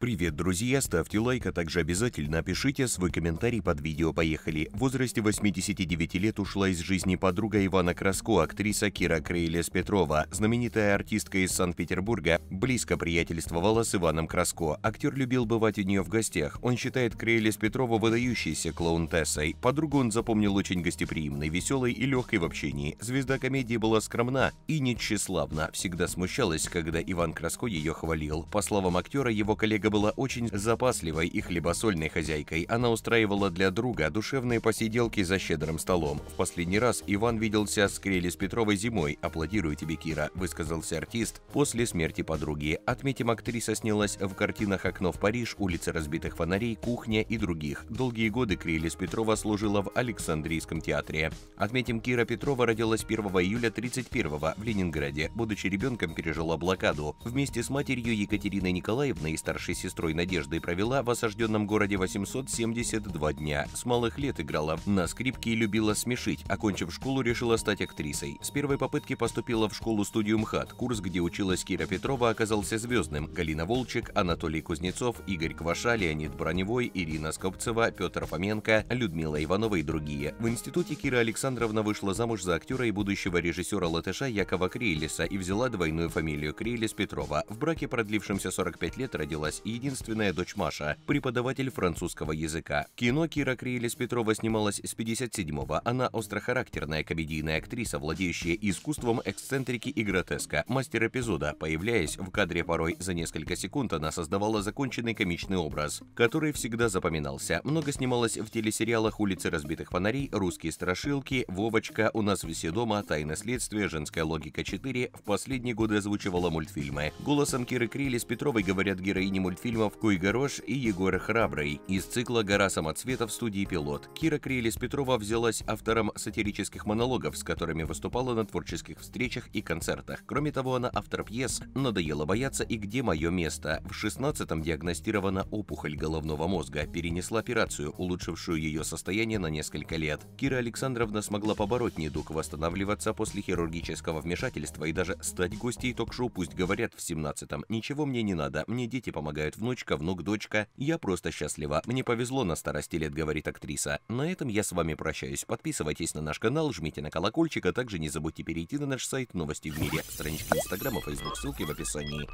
Привет, друзья! Ставьте лайк, а также обязательно пишите свой комментарий под видео. Поехали! В возрасте 89 лет ушла из жизни подруга Ивана Краско, актриса Кира Крейлес Петрова. Знаменитая артистка из Санкт-Петербурга близко приятельствовала с Иваном Краско. Актер любил бывать у нее в гостях. Он считает Крейлес Петрова выдающейся клоунтессой. Подругу он запомнил очень гостеприимной, веселой и легкой в общении. Звезда комедии была скромна и нечеславна. Всегда смущалась, когда Иван Краско ее хвалил. По словам актера, его коллега Ольга была очень запасливой и хлебосольной хозяйкой. Она устраивала для друга душевные посиделки за щедрым столом. В последний раз Иван виделся с Крели Петровой зимой. «Аплодирую тебе, Кира», – высказался артист после смерти подруги. Отметим, актриса снялась в картинах «Окно в Париж», «Улица разбитых фонарей», «Кухня» и других. Долгие годы Крели Петрова служила в Александрийском театре. Отметим, Кира Петрова родилась 1 июля 31 в Ленинграде. Будучи ребенком, пережила блокаду. Вместе с матерью Екатериной Николаевной и старшей сестрой Надеждой провела в осажденном городе 872 дня. С малых лет играла на скрипке и любила смешить. Окончив школу, решила стать актрисой. С первой попытки поступила в школу-студию МХАТ. Курс, где училась Кира Петрова, оказался звездным. Галина Волчек, Анатолий Кузнецов, Игорь Кваша, Леонид Броневой, Ирина Скопцева, Петр Фоменко, Людмила Иванова и другие. В институте Кира Александровна вышла замуж за актера и будущего режиссера латыша Якова Крейлиса и взяла двойную фамилию Крейлис Петрова. В браке, продлившемся 45 лет, родилась единственная дочь Маша, преподаватель французского языка. Кино Кира Криелис Петрова снималась с 57-го. Она острохарактерная комедийная актриса, владеющая искусством эксцентрики и гротеска, мастер эпизода. Появляясь в кадре порой за несколько секунд, она создавала законченный комичный образ, который всегда запоминался. Много снималась в телесериалах «Улицы разбитых фонарей», «Русские страшилки», «Вовочка», «У нас все дома», тайна следствия», «Женская логика 4», в последние годы озвучивала мультфильмы. Голосом Киры Криелис Петровой говорят героини мультфильма мультфильмов «Куй Горош» и «Егор Храбрый» из цикла «Гора самоцветов» студии «Пилот». Кира Криелис петрова взялась автором сатирических монологов, с которыми выступала на творческих встречах и концертах. Кроме того, она автор пьес «Надоело бояться» и «Где мое место?». В 16-м диагностирована опухоль головного мозга, перенесла операцию, улучшившую ее состояние на несколько лет. Кира Александровна смогла побороть недуг, восстанавливаться после хирургического вмешательства и даже стать гостьей ток-шоу «Пусть говорят» в 17-м. «Ничего мне не надо, мне дети помогают» вырастают внучка, внук-дочка. Я просто счастлива. Мне повезло на старости лет, говорит актриса. На этом я с вами прощаюсь. Подписывайтесь на наш канал, жмите на колокольчик, а также не забудьте перейти на наш сайт «Новости в мире». Странички Инстаграма, Фейсбук, ссылки в описании.